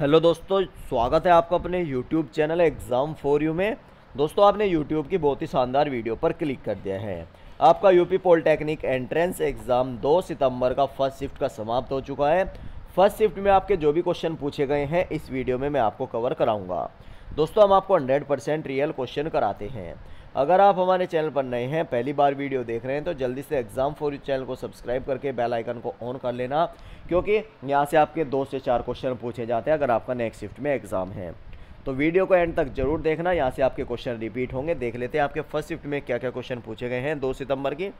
hello दोस्तों स्वागत है आपका अपने YouTube channel exam for you में दोस्तों आपने यूट्यूब की बहुत ही शानदार वीडियो पर क्लिक कर दिया है आपका यूपी पॉलिटेक्निक एंट्रेंस एग्ज़ाम 2 सितंबर का फर्स्ट शिफ्ट का समाप्त हो चुका है फर्स्ट शिफ्ट में आपके जो भी क्वेश्चन पूछे गए हैं इस वीडियो में मैं आपको कवर कराऊँगा दोस्तों हम आपको हंड्रेड रियल क्वेश्चन कराते हैं अगर आप हमारे चैनल पर नए हैं पहली बार वीडियो देख रहे हैं तो जल्दी से एग्जाम फॉर यू चैनल को सब्सक्राइब करके बेल आइकन को ऑन कर लेना क्योंकि यहाँ से आपके दो से चार क्वेश्चन पूछे जाते हैं अगर आपका नेक्स्ट शिफ्ट में एग्ज़ाम है तो वीडियो को एंड तक जरूर देखना यहाँ से आपके क्वेश्चन रिपीट होंगे देख लेते हैं आपके फर्स्ट शिफ्ट में क्या क्या क्वेश्चन पूछे गए हैं दो सितंबर की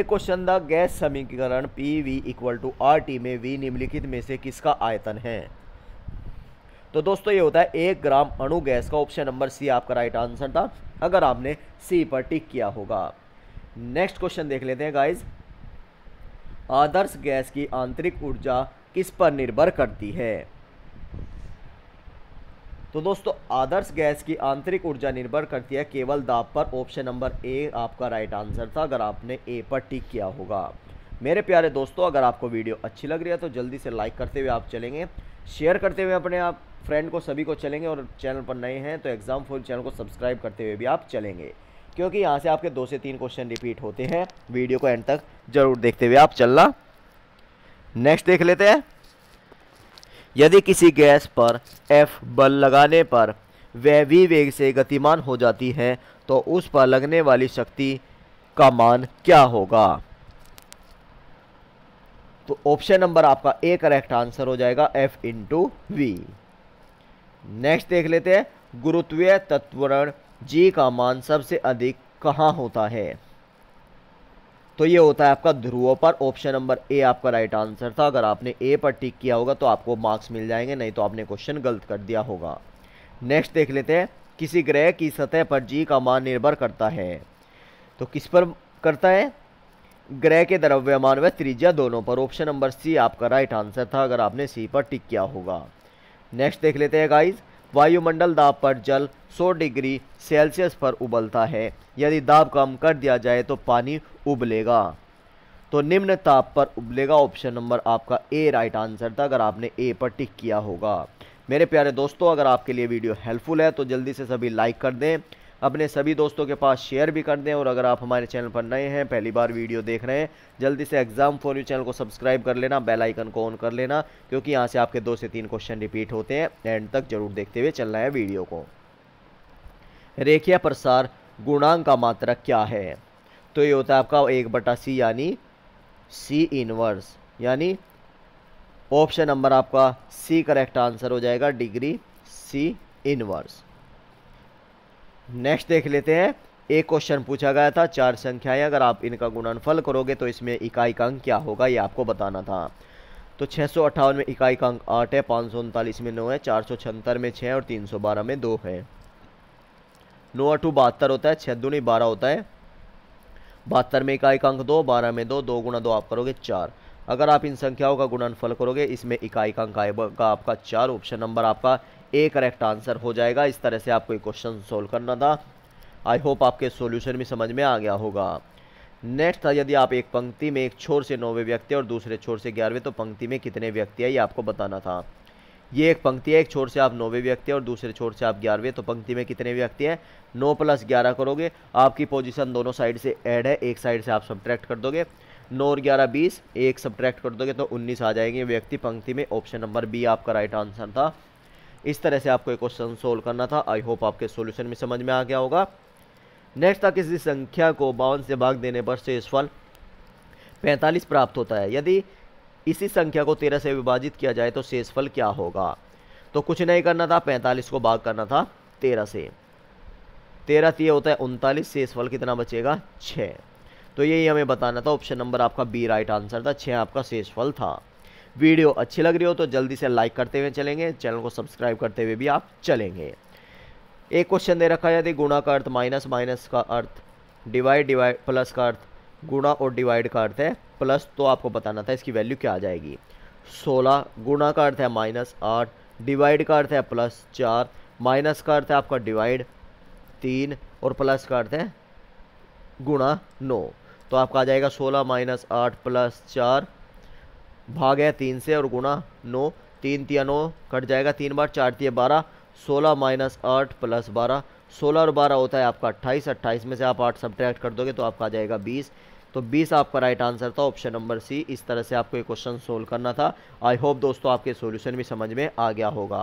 एक क्वेश्चन था गैस समीकरण P V equal to R T में वी निम्नलिखित में से किसका आयतन है तो दोस्तों ये होता है एक ग्राम अणु गैस का ऑप्शन नंबर सी आपका राइट आंसर था अगर आपने सी पर टिक किया होगा नेक्स्ट क्वेश्चन देख लेते हैं गाइज आदर्श गैस की आंतरिक ऊर्जा किस पर निर्भर करती है तो दोस्तों आदर्श गैस की आंतरिक ऊर्जा निर्भर करती है केवल दाब पर ऑप्शन नंबर ए आपका राइट आंसर था अगर आपने ए पर टिक किया होगा मेरे प्यारे दोस्तों अगर आपको वीडियो अच्छी लग रही है तो जल्दी से लाइक करते हुए आप चलेंगे शेयर करते हुए अपने आप फ्रेंड को सभी को चलेंगे और चैनल पर नए हैं तो एग्ज़ाम फुल चैनल को सब्सक्राइब करते हुए भी आप चलेंगे क्योंकि यहाँ से आपके दो से तीन क्वेश्चन रिपीट होते हैं वीडियो को एंड तक जरूर देखते हुए आप चलना नेक्स्ट देख लेते हैं यदि किसी गैस पर एफ बल लगाने पर वह वी वेग से गतिमान हो जाती है तो उस पर लगने वाली शक्ति का मान क्या होगा तो ऑप्शन नंबर आपका ए करेक्ट आंसर हो जाएगा एफ इंटू वी नेक्स्ट देख लेते हैं गुरुत्वीय तत्वरण जी का मान सबसे अधिक कहाँ होता है तो ये होता है आपका ध्रुवों पर ऑप्शन नंबर ए आपका राइट आंसर था अगर आपने ए पर टिक किया होगा तो आपको मार्क्स मिल जाएंगे नहीं तो आपने क्वेश्चन गलत कर दिया होगा नेक्स्ट देख लेते हैं किसी ग्रह की सतह पर जी का मान निर्भर करता है तो किस पर करता है ग्रह के द्रव्यमान व त्रिज्या दोनों पर ऑप्शन नंबर सी आपका राइट आंसर था अगर आपने सी पर टिक किया होगा नेक्स्ट देख लेते हैं गाइज वायुमंडल दाब पर जल 100 डिग्री सेल्सियस पर उबलता है यदि दाब कम कर दिया जाए तो पानी उबलेगा तो निम्न ताप पर उबलेगा ऑप्शन नंबर आपका ए राइट आंसर था अगर आपने ए पर टिक किया होगा मेरे प्यारे दोस्तों अगर आपके लिए वीडियो हेल्पफुल है तो जल्दी से सभी लाइक कर दें अपने सभी दोस्तों के पास शेयर भी कर दें और अगर आप हमारे चैनल पर नए हैं पहली बार वीडियो देख रहे हैं जल्दी से एग्जाम फॉर यू चैनल को सब्सक्राइब कर लेना बेल आइकन को ऑन कर लेना क्योंकि यहाँ से आपके दो से तीन क्वेश्चन रिपीट होते हैं एंड तक जरूर देखते हुए चलना है वीडियो को रेखिया प्रसार गुणांक का मात्रक क्या है तो ये होता है आपका एक बटा सी यानी सी इनवर्स यानी ऑप्शन नंबर आपका सी करेक्ट आंसर हो जाएगा डिग्री सी इनवर्स नेक्स्ट देख लेते हैं एक क्वेश्चन पूछा गया था चार संख्याएं अगर आप इनका गुणनफल करोगे तो इसमें इकाई का अंक क्या होगा ये आपको बताना था तो छः में इकाई का अंक आठ है पाँच में नौ है चार में छः और तीन में दो है नौ अठू बहत्तर होता है छः दूनी बारह होता है बहत्तर में इकाई का अंक दो बारह में दो दो गुणा दो आप करोगे चार अगर आप इन संख्याओं का गुणनफल करोगे इसमें इकाई का अंक आएगा आपका चार ऑप्शन नंबर आपका ए करेक्ट आंसर हो जाएगा इस तरह से आपको क्वेश्चन सोल्व करना था आई होप आपके सोल्यूशन भी समझ में आ गया होगा नेक्स्ट था यदि आप एक पंक्ति में एक छोर से नौवे व्यक्ति और दूसरे छोर से ग्यारहवें तो पंक्ति में कितने व्यक्ति है ये आपको बताना था ये एक पंक्ति है एक छोर से आप नौवे व्यक्ति और दूसरे छोर से आप ग्यारहवें तो पंक्ति में कितने व्यक्ति हैं नौ प्लस ग्यारह करोगे आपकी पोजीशन दोनों साइड से ऐड है एक साइड से आप सब्ट्रैक्ट कर दोगे नौ और ग्यारह बीस एक सब्ट्रैक्ट कर दोगे तो उन्नीस आ जाएंगे व्यक्ति पंक्ति में ऑप्शन नंबर बी आपका राइट आंसर था इस तरह से आपको एक क्वेश्चन सोल्व करना था आई होप आपके सोल्यूशन में समझ में आ गया होगा नेक्स्ट था किसी संख्या को बावन से भाग देने पर फल पैंतालीस प्राप्त होता है यदि इसी संख्या को तेरह से विभाजित किया जाए तो शेषफल क्या होगा तो कुछ नहीं करना था पैंतालीस को भाग करना था तेरह से तेरह तो होता है उनतालीस शेषफल कितना बचेगा छः तो यही हमें बताना था ऑप्शन नंबर आपका बी राइट आंसर था छः आपका शेषफल था वीडियो अच्छी लग रही हो तो जल्दी से लाइक करते हुए चलेंगे चैनल को सब्सक्राइब करते हुए भी आप चलेंगे एक क्वेश्चन दे रखा है यदि गुणा का अर्थ माइनस माइनस का अर्थ डिवाइड डिवाइड प्लस का अर्थ गुणा और डिवाइड का अर्थ है प्लस तो आपको बताना था इसकी वैल्यू क्या आ जाएगी सोलह गुणा का अर्थ है माइनस आठ डिवाइड का अर्थ है प्लस चार माइनस का अर्थ है आपका डिवाइड तीन और प्लस का अर्थ है गुणा नौ तो आपका आ जाएगा सोलह माइनस आठ प्लस चार भाग है तीन से और गुणा नौ तीन तिया नौ कट जाएगा तीन बार चार तिया बारह सोलह माइनस आठ प्लस बारह सोलह और बारह होता है आपका अट्ठाईस अट्ठाईस में से आप आठ सब्ट्रैक्ट कर दोगे तो आपका आ जाएगा बीस तो 20 आपका राइट आंसर था ऑप्शन नंबर सी इस तरह से आपको ये क्वेश्चन सोल्व करना था आई होप दोस्तों आपके सॉल्यूशन भी समझ में आ गया होगा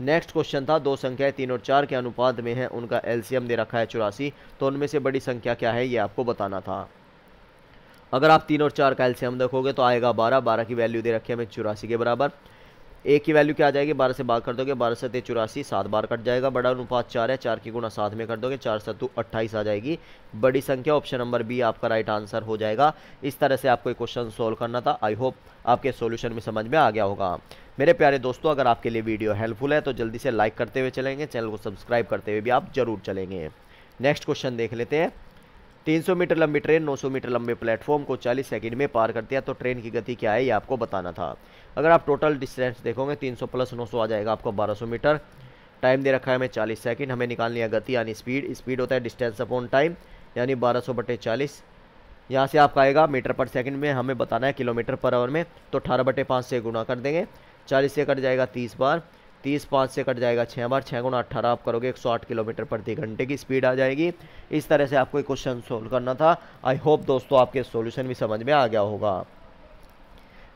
नेक्स्ट क्वेश्चन था दो संख्याएं तीन और चार के अनुपात में है उनका एलसीएम दे रखा है चौरासी तो उनमें से बड़ी संख्या क्या है ये आपको बताना था अगर आप तीन और चार का एल्सियम देखोगे तो आएगा बारह बारह की वैल्यू दे रखी है हमें चौरासी के बराबर एक की वैल्यू क्या आ जाएगी बारह से बार कर दोगे बारह सत्य चौरासी सात बार कट जाएगा बड़ा अनुपात चार है चार की गुणा सात में कर दोगे चार सत्तू अट्ठाईस आ जाएगी बड़ी संख्या ऑप्शन नंबर बी आपका राइट आंसर हो जाएगा इस तरह से आपको एक क्वेश्चन सोल्व करना था आई होप आपके सोल्यूशन में समझ में आ गया होगा मेरे प्यारे दोस्तों अगर आपके लिए वीडियो हेल्पफुल है तो जल्दी से लाइक करते हुए चलेंगे चैनल को सब्सक्राइब करते हुए भी आप जरूर चलेंगे नेक्स्ट क्वेश्चन देख लेते हैं 300 मीटर लंबी ट्रेन 900 मीटर लंबे प्लेटफॉर्म को 40 सेकंड में पार करती है तो ट्रेन की गति क्या है ये आपको बताना था अगर आप टोटल डिस्टेंस देखोगे 300 प्लस 900 आ जाएगा आपको 1200 मीटर टाइम दे रखा है हमें 40 सेकंड हमें निकालनी है गति यानी स्पीड स्पीड होता है डिस्टेंस अपॉन टाइम यानी बारह सौ बटे चालीस यहाँ से आपका आएगा मीटर पर सेकेंड में हमें बताना है किलोमीटर पर आवर में तो अठारह बटे पाँच से गुणा कर देंगे चालीस से कट जाएगा तीस बार तीस पाँच से कट जाएगा छः बार छः गुना अट्ठारह आप करोगे एक सौ आठ किलोमीटर प्रति घंटे की स्पीड आ जाएगी इस तरह से आपको क्वेश्चन सोल्व करना था आई होप दोस्तों आपके सोल्यूशन भी समझ में आ गया होगा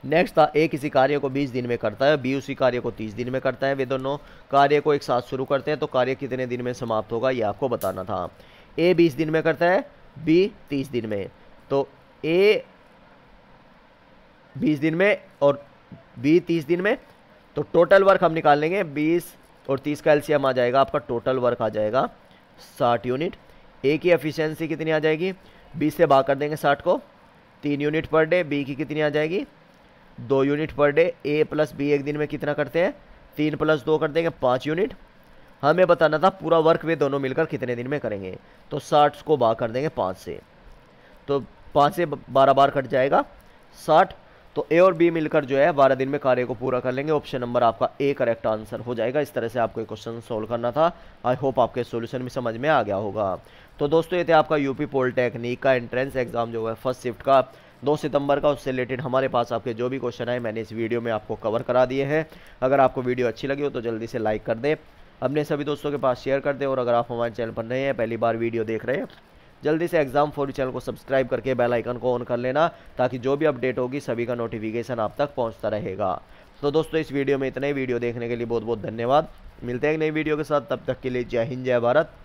नेक्स्ट था ए किसी कार्य को 20 दिन में करता है बी उसी कार्य को 30 दिन में करता है वे दोनों कार्य को एक साथ शुरू करते हैं तो कार्य कितने दिन में समाप्त होगा ये आपको बताना था ए 20 दिन में करता है बी 30 दिन में तो ए 20 दिन में और बी 30 दिन में तो टोटल वर्क हम निकाल लेंगे बीस और तीस का एलसीएम आ जाएगा आपका टोटल वर्क आ जाएगा साठ यूनिट ए की एफिशिएंसी कितनी आ जाएगी बीस से भाग कर देंगे साठ को तीन यूनिट पर डे बी की कितनी आ जाएगी दो यूनिट पर डे ए प्लस बी एक दिन में कितना करते हैं तीन प्लस दो कर देंगे पाँच यूनिट हमें बताना था पूरा वर्क वे दोनों मिलकर कितने दिन में करेंगे तो साठ को भाग कर देंगे पाँच से तो पाँच से बारह बार कट जाएगा साठ तो ए और बी मिलकर जो है बारह दिन में कार्य को पूरा कर लेंगे ऑप्शन नंबर आपका ए करेक्ट आंसर हो जाएगा इस तरह से आपको क्वेश्चन सोल्व करना था आई होप आपके सोल्यूशन भी समझ में आ गया होगा तो दोस्तों ये थे आपका यूपी पॉलिटेक्निक का एंट्रेंस एग्जाम जो है फर्स्ट शिफ्ट का दो सितंबर का उससे रिलेटेड हमारे पास आपके जो भी क्वेश्चन आए मैंने इस वीडियो में आपको कवर करा दिए हैं अगर आपको वीडियो अच्छी लगी हो तो जल्दी से लाइक कर दें अपने सभी दोस्तों के पास शेयर कर दें और अगर आप हमारे चैनल पर नए हैं पहली बार वीडियो देख रहे हैं जल्दी से एग्जाम फॉर चैनल को सब्सक्राइब करके बेल आइकन को ऑन कर लेना ताकि जो भी अपडेट होगी सभी का नोटिफिकेशन आप तक पहुँचता रहेगा तो दोस्तों इस वीडियो में इतने वीडियो देखने के लिए बहुत बहुत धन्यवाद मिलते हैं एक नई वीडियो के साथ तब तक के लिए जय हिंद जय भारत